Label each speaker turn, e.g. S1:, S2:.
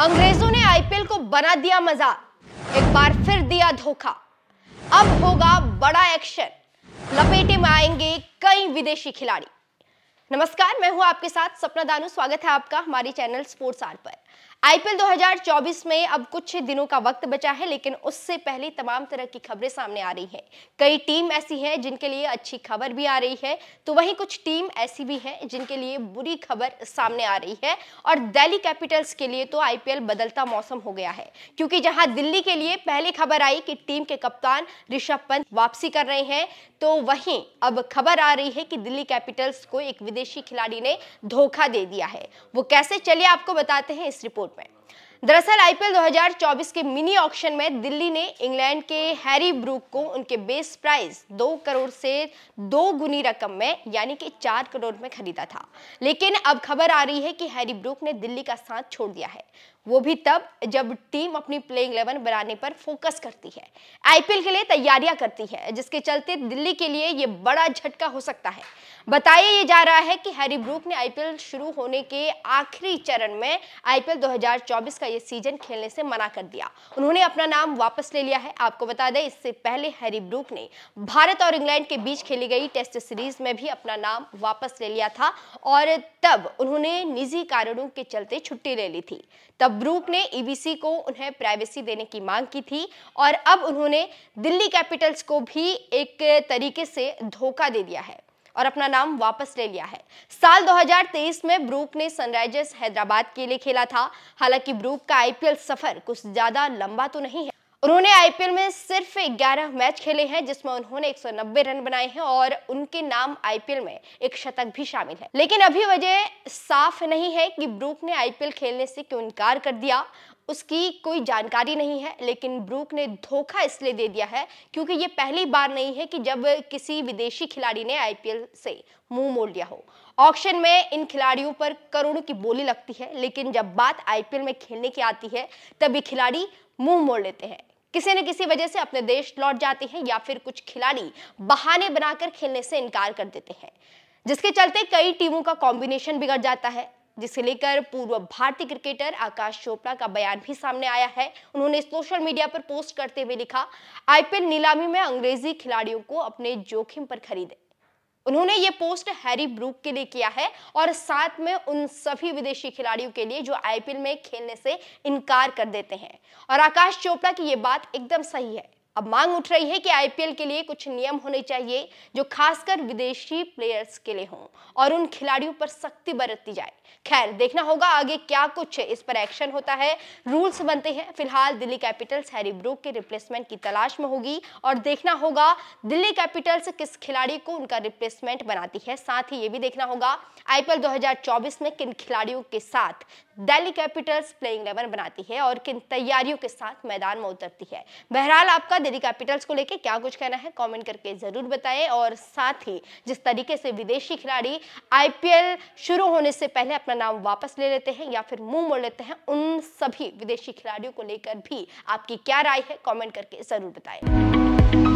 S1: अंग्रेजों ने आईपीएल को बना दिया मजाक एक बार फिर दिया धोखा अब होगा बड़ा एक्शन लपेटे में आएंगे कई विदेशी खिलाड़ी नमस्कार मैं हूं आपके साथ सपना दानू स्वागत है आपका हमारे चैनल स्पोर्ट्स आर पर आईपीएल 2024 में अब कुछ दिनों का वक्त बचा है लेकिन उससे पहले तमाम तरह की खबरें सामने आ रही हैं कई टीम ऐसी हैं जिनके लिए अच्छी खबर भी आ रही है तो वहीं कुछ टीम ऐसी भी हैं जिनके लिए बुरी खबर सामने आ रही है और दिल्ली कैपिटल्स के लिए तो आईपीएल बदलता मौसम हो गया है क्योंकि जहां दिल्ली के लिए पहली खबर आई कि टीम के कप्तान ऋषभ पंत वापसी कर रहे हैं तो वहीं अब खबर आ रही है कि दिल्ली कैपिटल्स को एक विदेशी खिलाड़ी ने धोखा दे दिया है वो कैसे चलिए आपको बताते हैं इस रिपोर्ट दरअसल आईपीएल 2024 के मिनी ऑक्शन में दिल्ली ने इंग्लैंड के हैरी ब्रूक को उनके बेस प्राइस दो करोड़ से दो गुनी रकम में यानी कि चार करोड़ में खरीदा था लेकिन अब खबर आ रही है कि हैरी ब्रूक ने दिल्ली का साथ छोड़ दिया है वो भी तब जब टीम अपनी प्लेइंग इलेवन बनाने पर फोकस करती है आईपीएल के लिए तैयारियां करती है जिसके चलते दिल्ली के लिए ये बड़ा झटका हो सकता है बताया ये जा रहा है कि हैरी ब्रूक ने आईपीएल शुरू होने के आखिरी चरण में आईपीएल 2024 का का ये सीजन खेलने से मना कर दिया उन्होंने अपना नाम वापस ले लिया है आपको बता दें इससे पहले हैरी ब्रूक ने भारत और इंग्लैंड के बीच खेली गई टेस्ट सीरीज में भी अपना नाम वापस ले लिया था और तब उन्होंने निजी कारणों के चलते छुट्टी ले ली थी तब ब्रूक ने ईबीसी e को उन्हें प्राइवेसी देने की मांग की थी और अब उन्होंने दिल्ली कैपिटल्स को भी एक तरीके से धोखा दे दिया है और अपना नाम वापस ले लिया है साल 2023 में ब्रूक ने सनराइजर्स हैदराबाद के लिए खेला था हालांकि ब्रूक का आईपीएल सफर कुछ ज्यादा लंबा तो नहीं है उन्होंने आईपीएल में सिर्फ 11 मैच खेले हैं जिसमें उन्होंने 190 रन बनाए हैं और उनके नाम आईपीएल में एक शतक भी शामिल है लेकिन अभी वजह साफ नहीं है कि ब्रूक ने आईपीएल खेलने से क्यों इनकार कर दिया उसकी कोई जानकारी नहीं है लेकिन ब्रूक ने धोखा इसलिए दे दिया है क्योंकि ये पहली बार नहीं है कि जब किसी विदेशी खिलाड़ी ने आईपीएल से मुंह मोड़ लिया हो ऑक्शन में इन खिलाड़ियों पर करोड़ों की बोली लगती है लेकिन जब बात आईपीएल में खेलने की आती है तब ये खिलाड़ी मुंह मोड़ लेते हैं किसी न किसी वजह से अपने देश लौट जाते हैं या फिर कुछ खिलाड़ी बहाने बनाकर खेलने से इनकार कर देते हैं जिसके चलते कई टीमों का कॉम्बिनेशन बिगड़ जाता है जिसे लेकर पूर्व भारतीय क्रिकेटर आकाश चोपड़ा का बयान भी सामने आया है उन्होंने सोशल मीडिया पर पोस्ट करते हुए लिखा आईपीएल नीलामी में अंग्रेजी खिलाड़ियों को अपने जोखिम पर खरीदे उन्होंने ये पोस्ट हैरी ब्रूक के लिए किया है और साथ में उन सभी विदेशी खिलाड़ियों के लिए जो आईपीएल में खेलने से इनकार कर देते हैं और आकाश चोपड़ा की ये बात एकदम सही है अब मांग उठ रही है कि आईपीएल के लिए कुछ नियम होने चाहिए जो खासकर विदेशी प्लेयर्स के लिए हों और उन खिलाड़ियों पर सख्ती बरती जाए खैर देखना होगा आगे क्या कुछ इस पर एक्शन होता है रूल्स बनते हैं फिलहाल दिल्ली कैपिटल्स हैरी ब्रूक के रिप्लेसमेंट की तलाश में होगी और देखना होगा दिल्ली कैपिटल्स किस खिलाड़ी को उनका रिप्लेसमेंट बनाती है साथ ही ये भी देखना होगा आईपीएल 2024 में किन खिलाड़ियों के साथ दिल्ली कैपिटल्स प्लेइंग इलेवन बनाती है और किन तैयारियों के साथ मैदान में उतरती है बहरहाल आपका दिल्ली कैपिटल्स को लेकर क्या कुछ कहना है कॉमेंट करके जरूर बताएं और साथ ही जिस तरीके से विदेशी खिलाड़ी आईपीएल शुरू होने से पहले अपना नाम वापस ले लेते हैं या फिर मुंह मोड़ लेते हैं उन सभी विदेशी खिलाड़ियों को लेकर भी आपकी क्या राय है कॉमेंट करके जरूर बताएं